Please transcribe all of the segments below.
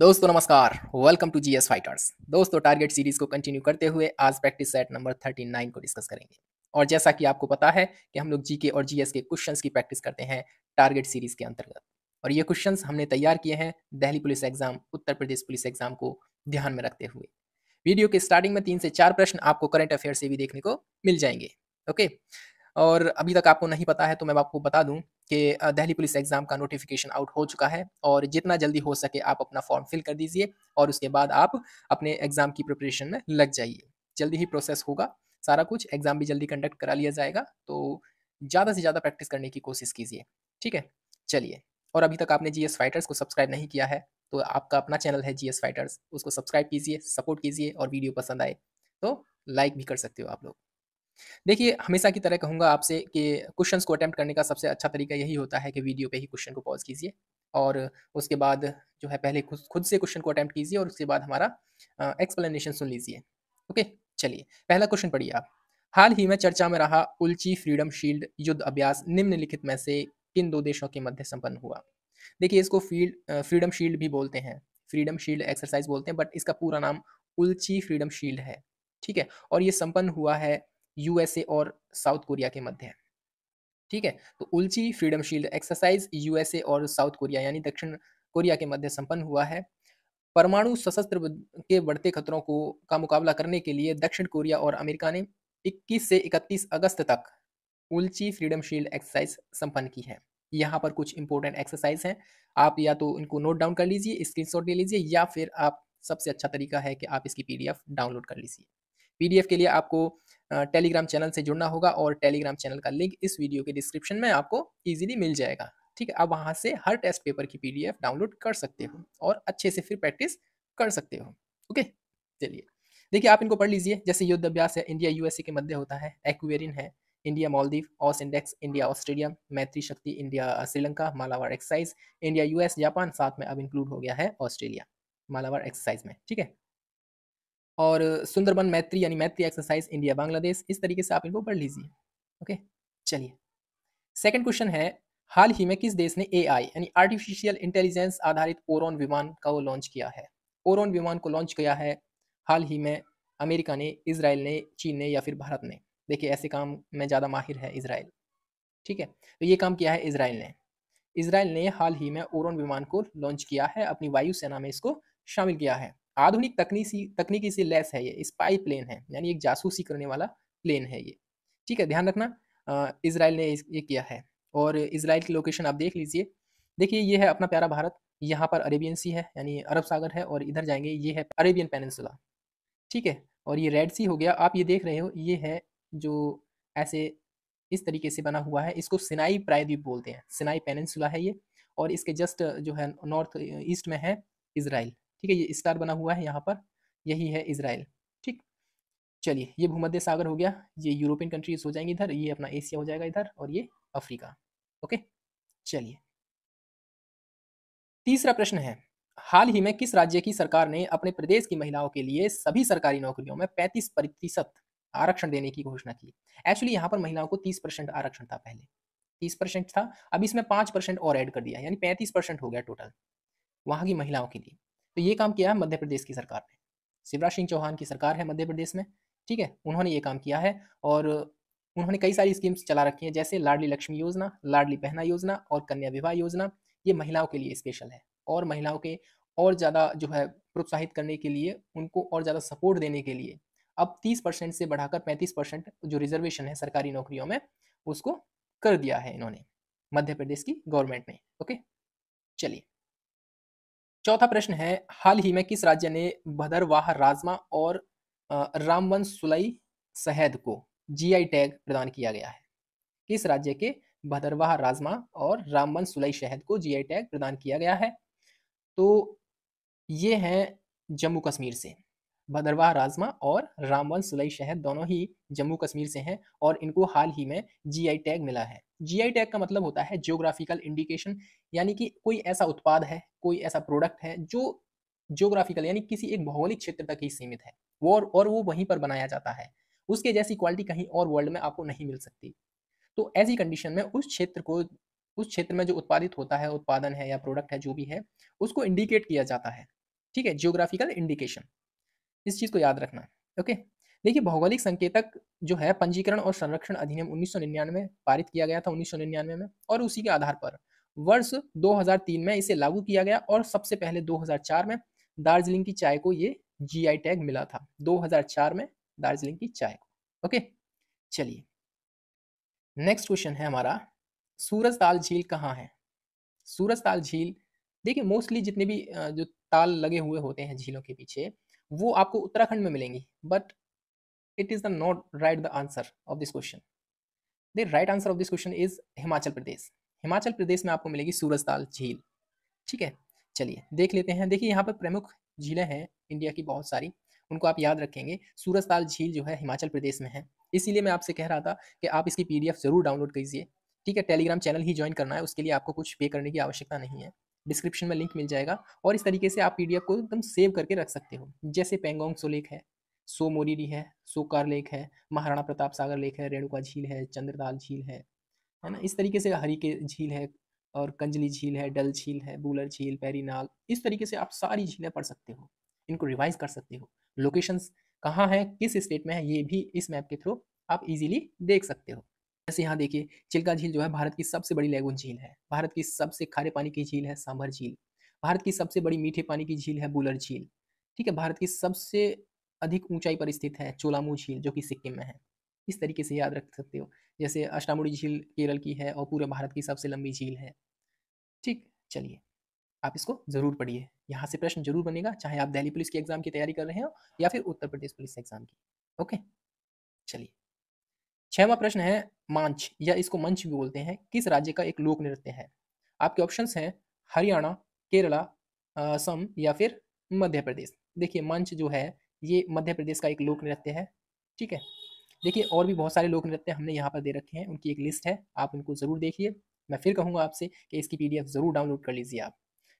दोस्तों नमस्कार welcome to GS fighters दोस्तों टारगेट सीरीज को कंटिन्यू करते हुए आज प्रैक्टिस सेट नंबर 39 को डिस्कस करेंगे और जैसा कि आपको पता है कि हम लोग जीके और जीएस के क्वेश्चंस की प्रैक्टिस करते हैं टारगेट सीरीज के अंतर्गत और ये क्वेश्चंस हमने तैयार किए हैं Delhi police exam Uttar Pradesh police exam को ध्यान में रखते हुए वीडियो के स्टार्टिंग में तीन से चार प्रश्न आपको करंट अफेयर से भी देखने को मिल जाएंगे ओके और अभी तक आपको नहीं पता है तो मैं आपको बता दूँ कि दिल्ली पुलिस एग्ज़ाम का नोटिफिकेशन आउट हो चुका है और जितना जल्दी हो सके आप अपना फॉर्म फिल कर दीजिए और उसके बाद आप अपने एग्ज़ाम की प्रिपरेशन में लग जाइए जल्दी ही प्रोसेस होगा सारा कुछ एग्ज़ाम भी जल्दी कंडक्ट करा लिया जाएगा तो ज़्यादा से ज़्यादा प्रैक्टिस करने की कोशिश कीजिए ठीक है चलिए और अभी तक आपने जी एस फाइटर्स को सब्सक्राइब नहीं किया है तो आपका अपना चैनल है जी एस फाइटर्स उसको सब्सक्राइब कीजिए सपोर्ट कीजिए और वीडियो पसंद आए तो लाइक भी कर सकते हो आप लोग देखिए हमेशा की तरह कहूँगा आपसे कि क्वेश्चंस को अटैम्प्ट करने का सबसे अच्छा तरीका यही होता है कि वीडियो पे ही क्वेश्चन को पॉज कीजिए और उसके बाद जो है पहले खुद से क्वेश्चन को अटैम्प्ट कीजिए और उसके बाद हमारा एक्सप्लेनेशन सुन लीजिए ओके चलिए पहला क्वेश्चन पढ़िए आप हाल ही में चर्चा में रहा उल्ची फ्रीडम शील्ड युद्ध अभ्यास निम्नलिखित में से किन दो देशों के मध्य संपन्न हुआ देखिए इसको फील्ड फ्रीडम शील्ड भी बोलते हैं फ्रीडम शील्ड एक्सरसाइज बोलते हैं बट इसका पूरा नाम उल्ची फ्रीडम शील्ड है ठीक है और ये संपन्न हुआ है यूएसए और साउथ कोरिया के मध्य है ठीक है तो Ulchi Freedom Shield exercise USA और साउथ कोरिया यानी दक्षिण कोरिया के मध्य संपन्न हुआ है परमाणु सशस्त्र के बढ़ते खतरों को का मुकाबला करने के लिए दक्षिण कोरिया और अमेरिका ने 21 से 31 अगस्त तक उल्ची फ्रीडम शील्ड एक्सरसाइज संपन्न की है यहाँ पर कुछ इंपॉर्टेंट एक्सरसाइज हैं आप या तो इनको नोट डाउन कर लीजिए शॉट ले लीजिए या फिर आप सबसे अच्छा तरीका है कि आप इसकी पीडीएफ डाउनलोड कर लीजिए पीडीएफ के लिए आपको टेलीग्राम चैनल से जुड़ना होगा और टेलीग्राम चैनल का लिंक इस वीडियो के डिस्क्रिप्शन में आपको ईजिली मिल जाएगा ठीक है आप वहाँ से हर टेस्ट पेपर की पी डाउनलोड कर सकते हो और अच्छे से फिर प्रैक्टिस कर सकते हो ओके चलिए देखिए आप इनको पढ़ लीजिए जैसे युद्ध अभ्यास है इंडिया यूएसए के मध्य होता है एक्वेरियन है India Maldives AUSINDEX India Australia Maitree Shakti India Sri Lanka Malabar exercise India US Japan साथ में अब इंक्लूड हो गया है ऑस्ट्रेलिया मालावार एक्साइज में ठीक है और सुंदरबन मैत्री यानी मैत्री एक्सरसाइज इंडिया बांग्लादेश इस तरीके से आप इनको पढ़ लीजिए ओके चलिए सेकंड क्वेश्चन है हाल ही में किस देश ने ए यानी आर्टिफिशियल इंटेलिजेंस आधारित ओरोन विमान का वो लॉन्च किया है ओरोन विमान को लॉन्च किया है हाल ही में अमेरिका ने इसराइल ने चीन ने या फिर भारत ने देखिए ऐसे काम में ज़्यादा माहिर है इसराइल ठीक है तो ये काम किया है इसराइल ने इसराइल ने हाल ही में ओरोन विमान को लॉन्च किया है अपनी वायुसेना में इसको शामिल किया है आधुनिक तकनीसी तकनीकी से लेस है ये स्पाई प्लेन है यानी एक जासूसी करने वाला प्लेन है ये ठीक है ध्यान रखना इसराइल ने ये किया है और इसराइल की लोकेशन आप देख लीजिए देखिए ये है अपना प्यारा भारत यहाँ पर अरेबियन सी है यानी अरब सागर है और इधर जाएंगे ये है अरेबियन पेनसुला ठीक है और ये रेड सी हो गया आप ये देख रहे हो ये है जो ऐसे इस तरीके से बना हुआ है इसको सिनाई प्रायद्वीप बोलते हैं सिनाई पेनसुला है ये और इसके जस्ट जो है नॉर्थ ईस्ट में है इसराइल ठीक है ये स्टार बना हुआ है यहाँ पर यही है इसराइल ठीक चलिए ये भूमध्य सागर हो गया ये यूरोपियन कंट्रीज हो जाएंगी इधर ये अपना एशिया हो जाएगा इधर और ये अफ्रीका ओके चलिए तीसरा प्रश्न है हाल ही में किस राज्य की सरकार ने अपने प्रदेश की महिलाओं के लिए सभी सरकारी नौकरियों में पैंतीस प्रतिशत आरक्षण देने की घोषणा की एक्चुअली यहाँ पर महिलाओं को तीस परसेंट आरक्षण था पहले तीस परसेंट था अब इसमें पांच परसेंट और ऐड कर दिया यानी पैंतीस परसेंट हो गया टोटल वहाँ की महिलाओं के लिए तो ये काम किया है मध्य प्रदेश की सरकार ने शिवराज सिंह चौहान की सरकार है मध्य प्रदेश में ठीक है उन्होंने ये काम किया है और उन्होंने कई सारी स्कीम्स चला रखी हैं जैसे लाडली लक्ष्मी योजना लाडली पहना योजना और कन्या विवाह योजना ये महिलाओं के लिए स्पेशल है और महिलाओं के और ज़्यादा जो है प्रोत्साहित करने के लिए उनको और ज़्यादा सपोर्ट देने के लिए अब 30 परसेंट से बढ़ाकर 35 परसेंट जो रिजर्वेशन है सरकारी नौकरियों में उसको कर दिया है इन्होंने मध्य प्रदेश की गवर्नमेंट ने ओके चलिए चौथा प्रश्न है हाल ही में किस राज्य ने भदरवाह राजमा और रामवन सुलई शहद को जीआई टैग प्रदान किया गया है किस राज्य के भदरवाह राजमा और रामवन सुलई शहद को जीआई टैग प्रदान किया गया है तो ये हैं जम्मू कश्मीर से भदरवाह राजमा और रामवन सुलई शहर दोनों ही जम्मू कश्मीर से हैं और इनको हाल ही में जीआई टैग मिला है जीआई टैग का मतलब होता है जियोग्राफिकल इंडिकेशन यानी कि कोई ऐसा उत्पाद है कोई ऐसा प्रोडक्ट है जो जियोग्राफिकल यानी किसी एक भौगोलिक क्षेत्र तक ही सीमित है वो और, और वो वहीं पर बनाया जाता है उसके जैसी क्वालिटी कहीं और वर्ल्ड में आपको नहीं मिल सकती तो ऐसी कंडीशन में उस क्षेत्र को उस क्षेत्र में जो उत्पादित होता है उत्पादन है या प्रोडक्ट है जो भी है उसको इंडिकेट किया जाता है ठीक है जियोग्राफिकल इंडिकेशन इस चीज़ को याद रखना ओके देखिए भौगोलिक संकेतक जो है पंजीकरण और संरक्षण अधिनियम 1999 में पारित किया गया था 1999 में और उसी के आधार पर वर्ष 2003 में इसे लागू किया गया और सबसे पहले 2004 में दार्जिलिंग की चाय को ये जीआई टैग मिला था 2004 में दार्जिलिंग की चाय को ओके चलिए नेक्स्ट क्वेश्चन है हमारा सूरज ताल झील कहाँ है सूरज ताल झील देखिए मोस्टली जितने भी जो ताल लगे हुए होते हैं झीलों के पीछे वो आपको उत्तराखंड में मिलेंगी but it is the not right the answer of this question the right answer of this question is Himachal Pradesh Himachal Pradesh में आपको मिलेगी सूरजताल झील ठीक है चलिए देख लेते हैं देखिए यहाँ पर प्रमुख झीलें हैं इंडिया की बहुत सारी उनको आप याद रखेंगे सूरजताल झील जो है हिमाचल प्रदेश में है इसीलिए मैं आपसे कह रहा था कि आप इसकी पीडीएफ जरूर डाउनलोड कीजिए ठीक है टेलीग्राम चैनल ही ज्वाइन करना है उसके लिए आपको कुछ पे करने की आवश्यकता नहीं है डिस्क्रिप्शन में लिंक मिल जाएगा और इस तरीके से आप पी को एकदम सेव करके रख सकते हो जैसे पेंगोंग सो लेक है सो मोरीरी है सो कार लेक है महाराणा प्रताप सागर लेक है रेणुका झील है चंद्रताल झील है है ना इस तरीके से हरी के झील है और कंजली झील है डल झील है बूलर झील पैरीनाग इस तरीके से आप सारी झीलें पढ़ सकते हो इनको रिवाइज कर सकते हो लोकेशंस कहाँ है किस स्टेट में है ये भी इस मैप के थ्रू आप इजीली देख सकते हो जैसे यहाँ देखिए चिल्का झील जो है भारत की सबसे बड़ी लेगुन झील है भारत की सबसे खारे पानी की झील है सांभर झील भारत की सबसे बड़ी मीठे पानी की झील है बुलर झील ठीक है भारत की सबसे अधिक ऊंचाई पर स्थित है चोलामू झील जो कि सिक्किम में है इस तरीके से याद रख सकते हो जैसे अष्टामुड़ी झील केरल की है और पूरे भारत की सबसे लंबी झील है ठीक चलिए आप इसको जरूर पढ़िए यहाँ से प्रश्न जरूर बनेगा चाहे आप दिल्ली पुलिस के एग्जाम की तैयारी कर रहे हो या फिर उत्तर प्रदेश पुलिस एग्जाम की ओके चलिए छवा प्रश्न है मांच या इसको मंच भी बोलते हैं किस राज्य का एक लोक नृत्य है आपके ऑप्शंस हैं हरियाणा केरला असम या फिर मध्य प्रदेश देखिए मंच जो है ये मध्य प्रदेश का एक लोक नृत्य है ठीक है देखिए और भी बहुत सारे लोक नृत्य हमने यहाँ पर दे रखे हैं उनकी एक लिस्ट है आप उनको ज़रूर देखिए मैं फिर कहूँगा आपसे कि इसकी पीडीएफ ज़रूर डाउनलोड कर लीजिए आप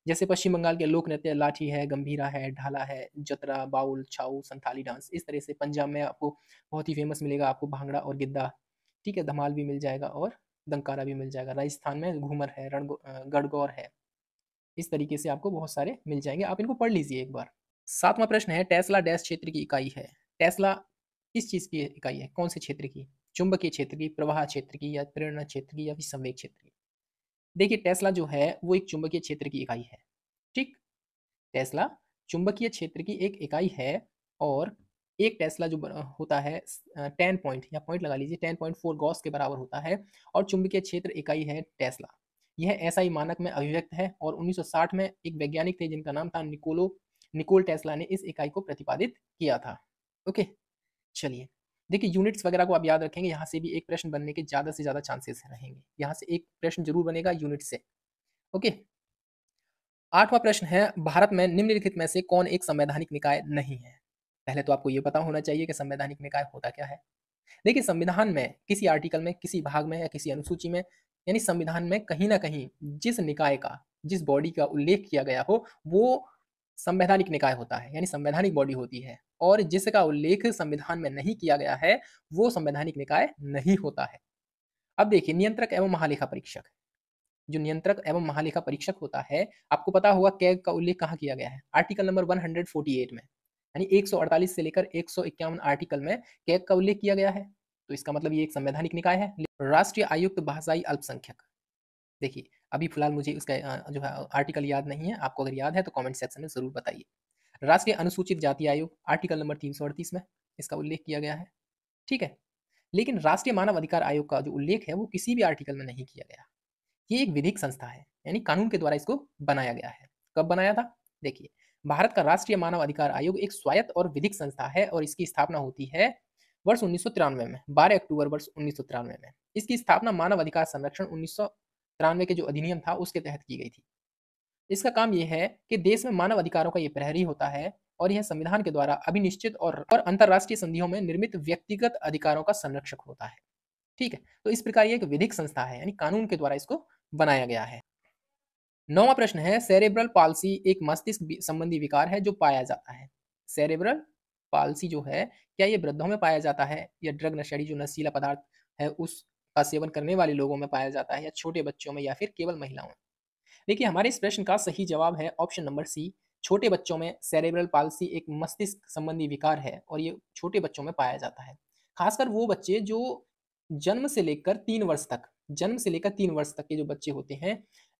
जैसे पश्चिम बंगाल के लोक नृत्य लाठी है गंभीरा है ढाला है जतरा बाउल छाऊ संथाली डांस इस तरह से पंजाब में आपको बहुत ही फेमस मिलेगा आपको भांगड़ा और गिद्दा ठीक है धमाल भी मिल जाएगा और दंकारा भी मिल जाएगा राजस्थान में घूमर है गढ़गौर है इस तरीके से आपको बहुत सारे मिल जाएंगे आप इनको पढ़ लीजिए एक बार सातवां प्रश्न है टेस्ला डैश क्षेत्र की इकाई है टेस्ला किस चीज़ की इकाई है कौन से क्षेत्र की चुंबकीय क्षेत्र की प्रवाह क्षेत्र की या प्रेरणा क्षेत्र की या फिर संवेद क्षेत्र की देखिए टेस्ला जो है वो एक चुंबकीय क्षेत्र की इकाई है ठीक टेस्ला चुंबकीय क्षेत्र की एक इकाई है और एक टेस्ला जो होता है टेन पॉइंट या पॉइंट लगा लीजिए टेन पॉइंट फोर गॉस के बराबर होता है और चुंबकीय क्षेत्र इकाई है टेस्ला यह ऐसा ही मानक में अभिव्यक्त है और 1960 में एक वैज्ञानिक थे जिनका नाम था निकोलो निकोल टेस्ला ने इस इकाई को प्रतिपादित किया था ओके चलिए देखिए यूनिट्स वगैरह को आप याद रखेंगे यहाँ से भी एक प्रश्न बनने के ज़्यादा से ज़्यादा चांसेस रहेंगे यहाँ से एक प्रश्न जरूर बनेगा यूनिट से ओके आठवां प्रश्न है भारत में निम्नलिखित में से कौन एक संवैधानिक निकाय नहीं है पहले तो आपको ये पता होना चाहिए कि संवैधानिक निकाय होता क्या है देखिए संविधान में किसी आर्टिकल में किसी भाग में या किसी अनुसूची में यानी संविधान में कहीं ना कहीं जिस निकाय का जिस बॉडी का उल्लेख किया गया हो वो संवैधानिक निकाय होता है यानी संवैधानिक बॉडी होती है और जिसका उल्लेख संविधान में नहीं किया गया है वो संवैधानिक निकाय नहीं होता है अब देखिए नियंत्रक एवं महालेखा परीक्षक जो नियंत्रक एवं महालेखा परीक्षक होता है आपको पता होगा कैग का उल्लेख कहाँ किया गया है आर्टिकल नंबर 148 में यानी 148 से लेकर एक आर्टिकल में कैग का उल्लेख किया गया है तो इसका मतलब ये एक संवैधानिक निकाय है राष्ट्रीय आयुक्त भाषाई अल्पसंख्यक देखिए अभी फिलहाल मुझे उसका जो है आर्टिकल याद नहीं है आपको अगर याद है तो कमेंट सेक्शन में ज़रूर बताइए राष्ट्रीय अनुसूचित जाति आयोग आर्टिकल नंबर तीन में इसका उल्लेख किया गया है ठीक है लेकिन राष्ट्रीय मानव अधिकार आयोग का जो उल्लेख है वो किसी भी आर्टिकल में नहीं किया गया ये एक विधिक संस्था है यानी कानून के द्वारा इसको बनाया गया है कब बनाया था देखिए भारत का राष्ट्रीय मानव अधिकार आयोग एक स्वायत्त और विधिक संस्था है और इसकी स्थापना होती है वर्ष उन्नीस में बारह अक्टूबर वर्ष उन्नीस में इसकी स्थापना मानव अधिकार संरक्षण उन्नीस के जो अधिनियम था उसके तहत की गई थी इसका काम यह है कि देश में मानव अधिकारों का यह प्रहरी होता है और यह संविधान के द्वारा अभिनिश्चित और और अंतर्राष्ट्रीय संधियों में निर्मित व्यक्तिगत अधिकारों का संरक्षक होता है ठीक है तो इस प्रकार यह एक विधिक संस्था है यानी कानून के द्वारा इसको बनाया गया है नौवा प्रश्न है सेरेब्रल पालसी एक मस्तिष्क संबंधी विकार है जो पाया जाता है सेरेब्रल पालसी जो है क्या ये वृद्धों में पाया जाता है या ड्रग नशेड़ी जो नशीला पदार्थ है उसका सेवन करने वाले लोगों में पाया जाता है या छोटे बच्चों में या फिर केवल महिलाओं में देखिए हमारे इस प्रश्न का सही जवाब है ऑप्शन नंबर सी छोटे बच्चों में सेरेब्रल पालसी एक मस्तिष्क संबंधी विकार है और ये छोटे बच्चों में पाया जाता है खासकर वो बच्चे जो जन्म से लेकर तीन वर्ष तक जन्म से लेकर तीन वर्ष तक के जो बच्चे होते हैं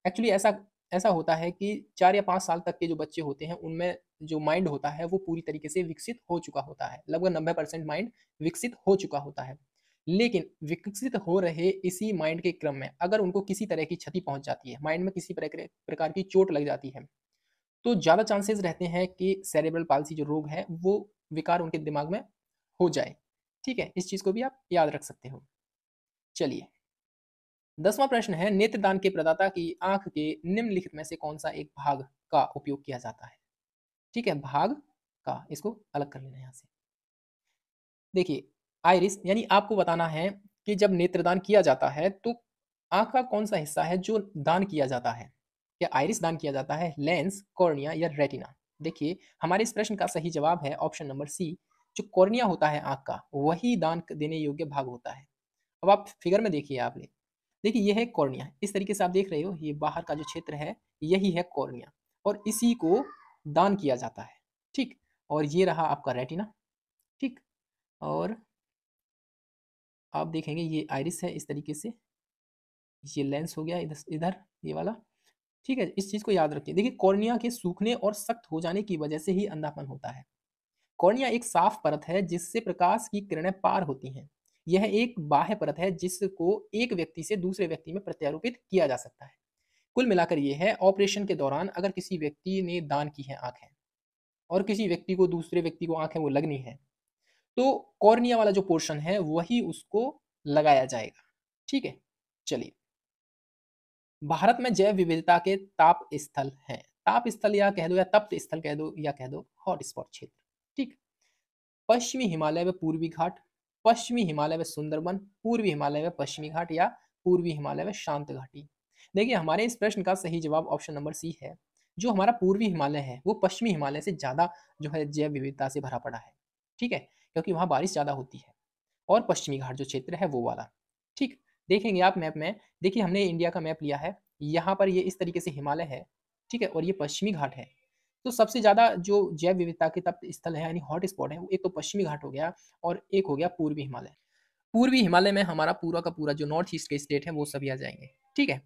एक्चुअली ऐसा ऐसा होता है कि चार या पाँच साल तक के जो बच्चे होते हैं उनमें जो माइंड होता है वो पूरी तरीके से विकसित हो चुका होता है लगभग नब्बे परसेंट माइंड विकसित हो चुका होता है लेकिन विकसित हो रहे इसी माइंड के क्रम में अगर उनको किसी तरह की क्षति पहुंच जाती है माइंड में किसी प्रकार की चोट लग जाती है तो ज़्यादा चांसेस रहते हैं कि सेरेब्रल पालसी जो रोग है वो विकार उनके दिमाग में हो जाए ठीक है इस चीज़ को भी आप याद रख सकते हो चलिए दसवां प्रश्न है नेत्रदान के प्रदाता की आंख के निम्नलिखित में से कौन सा एक भाग का उपयोग किया जाता है ठीक है भाग का इसको अलग कर लेना यहाँ से देखिए आयरिस यानी आपको बताना है कि जब नेत्रदान किया जाता है तो आँख का कौन सा हिस्सा है जो दान किया जाता है क्या आयरिस दान किया जाता है लेंस कॉर्निया या रेटिना देखिए हमारे इस प्रश्न का सही जवाब है ऑप्शन नंबर सी जो कॉर्निया होता है आँख का वही दान देने योग्य भाग होता है अब आप फिगर में देखिए आपने देखिए यह है कॉर्निया इस तरीके से आप देख रहे हो ये बाहर का जो क्षेत्र है यही है कॉर्निया और इसी को दान किया जाता है ठीक और ये रहा आपका रेटिना ठीक और आप देखेंगे ये आयरिस है इस तरीके से ये लेंस हो गया इधर इधर ये वाला ठीक है इस चीज़ को याद रखिए देखिए कॉर्निया के सूखने और सख्त हो जाने की वजह से ही अंधापन होता है कॉर्निया एक साफ परत है जिससे प्रकाश की किरणें पार होती हैं यह एक बाह्य परत है जिसको एक व्यक्ति से दूसरे व्यक्ति में प्रत्यारोपित किया जा सकता है कुल मिलाकर यह है ऑपरेशन के दौरान अगर किसी व्यक्ति ने दान की है आँखें और किसी व्यक्ति को दूसरे व्यक्ति को आँखें वो लगनी है तो कॉर्निया वाला जो पोर्शन है वही उसको लगाया जाएगा ठीक है चलिए भारत में जैव विविधता के ताप स्थल हैं ताप स्थल या कह दो या तप्त स्थल कह दो या कह दो हॉटस्पॉट क्षेत्र ठीक पश्चिमी हिमालय व पूर्वी घाट पश्चिमी हिमालय व सुंदरबन पूर्वी हिमालय व पश्चिमी घाट या पूर्वी हिमालय व शांत घाटी देखिए हमारे इस प्रश्न का सही जवाब ऑप्शन नंबर सी है जो हमारा पूर्वी हिमालय है वो पश्चिमी हिमालय से ज्यादा जो है जैव विविधता से भरा पड़ा है ठीक है क्योंकि वहाँ बारिश ज़्यादा होती है और पश्चिमी घाट जो क्षेत्र है वो वाला ठीक देखेंगे आप मैप में देखिए हमने इंडिया का मैप लिया है यहाँ पर ये इस तरीके से हिमालय है ठीक है और ये पश्चिमी घाट है तो सबसे ज़्यादा जो जैव विविधता के तप्त स्थल है यानी हॉट स्पॉट है वो एक तो पश्चिमी घाट हो गया और एक हो गया पूर्वी हिमालय पूर्वी हिमालय में हमारा पूरा का पूरा जो नॉर्थ ईस्ट के स्टेट है वो सभी आ जाएंगे ठीक है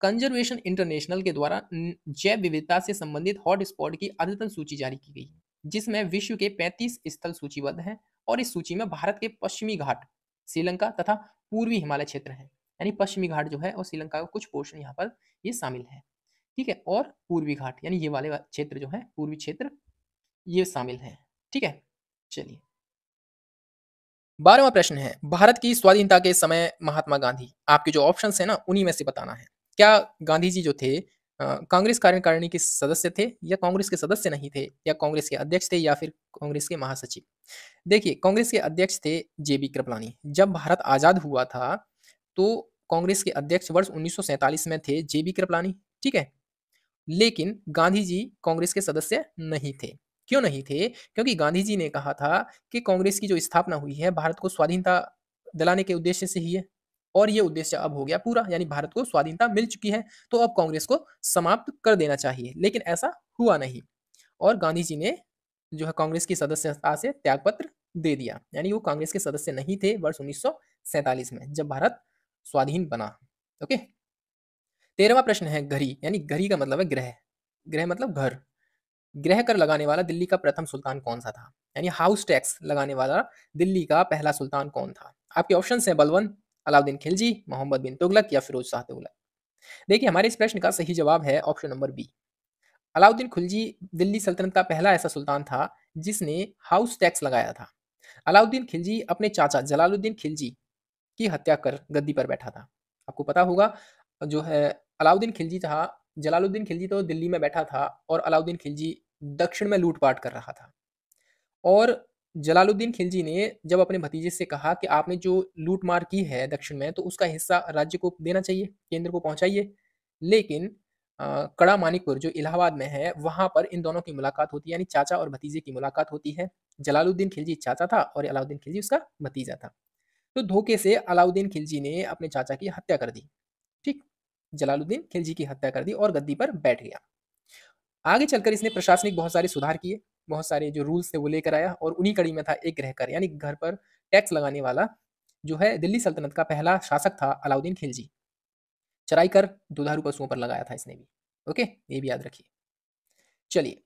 कंजर्वेशन इंटरनेशनल के द्वारा जैव विविधता से संबंधित हॉट स्पॉट की अद्यतन सूची जारी की गई है जिसमें विश्व के 35 स्थल सूचीबद्ध हैं और इस सूची में भारत के पश्चिमी घाट श्रीलंका तथा पूर्वी हिमालय क्षेत्र है यानी पश्चिमी घाट जो है और श्रीलंका का कुछ पोर्शन यहाँ पर ये शामिल है ठीक है और पूर्वी घाट यानी ये वाले क्षेत्र जो है पूर्वी क्षेत्र ये शामिल है ठीक है चलिए बारहवा प्रश्न है भारत की स्वाधीनता के समय महात्मा गांधी आपके जो ऑप्शन है ना उन्हीं में से बताना है क्या गांधी जी जो थे कांग्रेस कार्यकारिणी के सदस्य थे या कांग्रेस के सदस्य नहीं थे या कांग्रेस के अध्यक्ष थे या फिर कांग्रेस के महासचिव देखिए कांग्रेस के अध्यक्ष थे जे बी कृपलानी जब भारत आज़ाद हुआ था तो कांग्रेस के अध्यक्ष वर्ष उन्नीस में थे जे बी कृपलानी ठीक है लेकिन गांधी जी कांग्रेस के सदस्य नहीं थे क्यों नहीं थे क्योंकि गांधी जी ने कहा था कि कांग्रेस की जो स्थापना हुई है भारत को स्वाधीनता दिलाने के उद्देश्य से ही है और ये उद्देश्य अब हो गया पूरा यानी भारत को स्वाधीनता मिल चुकी है तो अब कांग्रेस को समाप्त कर देना चाहिए लेकिन ऐसा हुआ नहीं और गांधी जी ने जो है कांग्रेस की सदस्यता से त्यागपत्र दे दिया यानी वो कांग्रेस के सदस्य नहीं थे वर्ष उन्नीस में जब भारत स्वाधीन बना ओके तेरहवा प्रश्न है घरी यानी घरी का मतलब है ग्रह ग्रह मतलब घर ग्रह कर लगाने वाला दिल्ली का प्रथम सुल्तान कौन सा था यानी हाउस टैक्स लगाने वाला दिल्ली का पहला सुल्तान कौन था आपके ऑप्शन है बलवंत अलाउद्दीन खिलजी मोहम्मद बिन तुगलक या फिरोज शाह तुगलक देखिए हमारे इस प्रश्न का सही जवाब है option number B Alauddin Khilji Delhi सल्तनत का पहला ऐसा सुल्तान था जिसने हाउस टैक्स लगाया था अलाउद्दीन खिलजी अपने चाचा जलालुद्दीन खिलजी की हत्या कर गद्दी पर बैठा था आपको पता होगा जो है अलाउद्दीन खिलजी था जलालुद्दीन खिलजी तो दिल्ली में बैठा था और अलाउद्दीन खिलजी दक्षिण में लूटपाट कर रहा था और जलालुद्दीन खिलजी ने जब अपने भतीजे से कहा कि आपने जो लूटमार की है दक्षिण में तो उसका हिस्सा राज्य को देना चाहिए केंद्र को पहुंचाइए लेकिन आ, कड़ा मानिकपुर जो इलाहाबाद में है वहां पर इन दोनों की मुलाकात होती है यानी चाचा और भतीजे की मुलाकात होती है जलालुद्दीन खिलजी चाचा था और अलाउद्दीन खिलजी उसका भतीजा था तो धोखे से अलाउद्दीन खिलजी ने अपने चाचा की हत्या कर दी ठीक जलालुद्दीन खिलजी की हत्या कर दी और गद्दी पर बैठ गया आगे चलकर इसने प्रशासनिक बहुत सारे सुधार किए बहुत सारे जो रूल्स थे वो लेकर आया और उन्हीं कड़ी में था एक गृह कर यानी घर पर टैक्स लगाने वाला जो है दिल्ली सल्तनत का पहला शासक था अलाउद्दीन खिलजी चराई कर दुधारू पशुओं पर लगाया था इसने भी ओके ये भी याद रखिए चलिए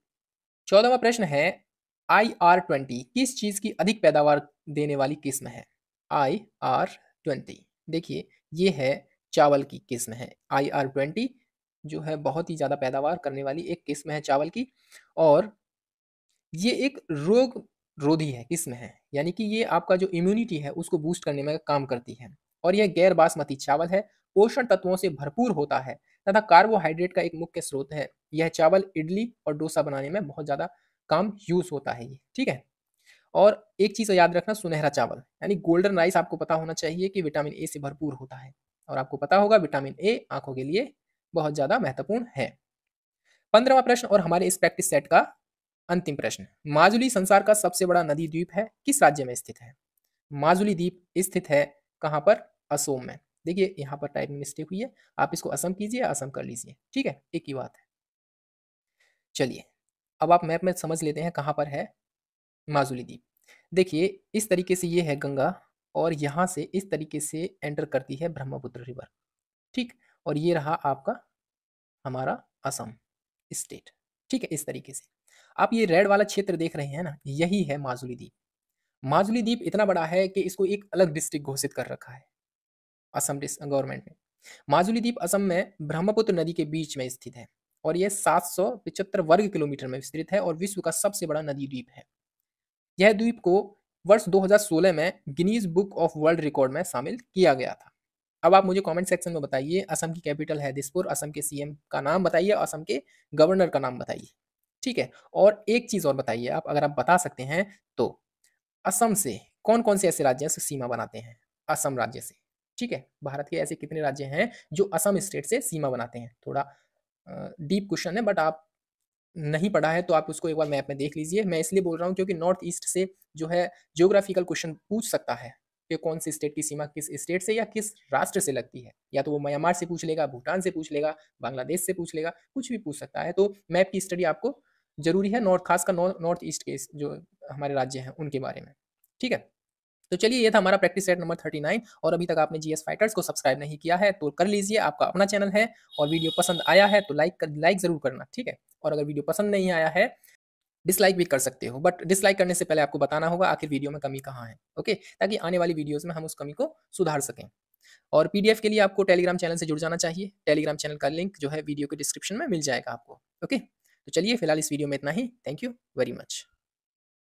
चौदहवा प्रश्न है आई आर ट्वेंटी किस चीज की अधिक पैदावार देने वाली किस्म है आई आर ट्वेंटी देखिए ये है चावल की किस्म है आई आर ट्वेंटी जो है बहुत ही ज़्यादा पैदावार करने वाली एक किस्म है चावल की और ये एक रोग रोधी है किस्म है यानी कि ये आपका जो इम्यूनिटी है उसको बूस्ट करने में काम करती है और यह गैर बासमती चावल है पोषण तत्वों से भरपूर होता है तथा कार्बोहाइड्रेट का एक मुख्य स्रोत है यह चावल इडली और डोसा बनाने में बहुत ज़्यादा काम यूज होता है ये ठीक है और एक चीज़ याद रखना सुनहरा चावल यानी गोल्डन राइस आपको पता होना चाहिए कि विटामिन ए से भरपूर होता है और आपको पता होगा विटामिन ए आंखों के लिए बहुत ज़्यादा महत्वपूर्ण है पंद्रहवा प्रश्न और हमारे इस प्रैक्टिस सेट का अंतिम प्रश्न माजुली संसार का सबसे बड़ा नदी द्वीप है किस राज्य में स्थित है माजुली द्वीप स्थित है कहाँ पर असोम में देखिए यहाँ पर टाइपिंग मिस्टेक हुई है आप इसको असम कीजिए असम कर लीजिए ठीक है एक ही बात है चलिए अब आप मैप में समझ लेते हैं कहाँ पर है माजुली द्वीप देखिए इस तरीके से ये है गंगा और यहाँ से इस तरीके से एंटर करती है ब्रह्मपुत्र रिवर ठीक और ये रहा आपका हमारा असम स्टेट ठीक है इस तरीके से आप ये रेड वाला क्षेत्र देख रहे हैं ना यही है माजुली द्वीप माजुली द्वीप इतना बड़ा है कि इसको एक अलग डिस्ट्रिक्ट घोषित कर रखा है असम गवर्नमेंट ने माजुली द्वीप असम में ब्रह्मपुत्र नदी के बीच में स्थित है और यह सात वर्ग किलोमीटर में विस्तृत है और विश्व का सबसे बड़ा नदी द्वीप है यह द्वीप को वर्ष 2016 में Guinness Book of World Record में शामिल किया गया था अब आप मुझे कमेंट सेक्शन में बताइए असम की कैपिटल है दिसपुर असम के सीएम का नाम बताइए असम के गवर्नर का नाम बताइए ठीक है और एक चीज़ और बताइए आप अगर आप बता सकते हैं तो असम से कौन कौन से ऐसे राज्य हैं सीमा बनाते हैं असम राज्य से ठीक है भारत के ऐसे कितने राज्य हैं जो असम स्टेट से सीमा बनाते हैं थोड़ा डीप क्वेश्चन है बट आप नहीं पढ़ा है तो आप उसको एक बार मैप में देख लीजिए मैं इसलिए बोल रहा हूँ क्योंकि नॉर्थ ईस्ट से जो है जियोग्राफिकल क्वेश्चन पूछ सकता है कि कौन सी स्टेट की सीमा किस स्टेट से या किस राष्ट्र से लगती है या तो वो म्यांमार से पूछ लेगा भूटान से पूछ लेगा बांग्लादेश से पूछ लेगा कुछ भी पूछ सकता है तो मैप की स्टडी आपको जरूरी है नॉर्थ खासकर नॉर्थ ईस्ट के जो हमारे राज्य हैं उनके बारे में ठीक है तो चलिए ये था हमारा practice set number thirty nine और अभी तक आपने जीएस फाइटर्स को सब्सक्राइब नहीं किया है तो कर लीजिए आपका अपना चैनल है और वीडियो पसंद आया है तो लाइक कर लाइक जरूर करना ठीक है और अगर वीडियो पसंद नहीं आया है डिसलाइक भी कर सकते हो बट डिसलाइक करने से पहले आपको बताना होगा आखिर वीडियो में कमी कहाँ है ओके ताकि आने वाली वीडियोज में हम उस कमी को सुधार सकें और पीडीएफ के लिए आपको टेलीग्राम चैनल से जुड़ जाना चाहिए टेलीग्राम चैनल का लिंक जो है वीडियो के डिस्क्रिप्शन में मिल जाएगा आपको ओके तो चलिए फिलहाल इस वीडियो में इतना ही थैंक यू वेरी मच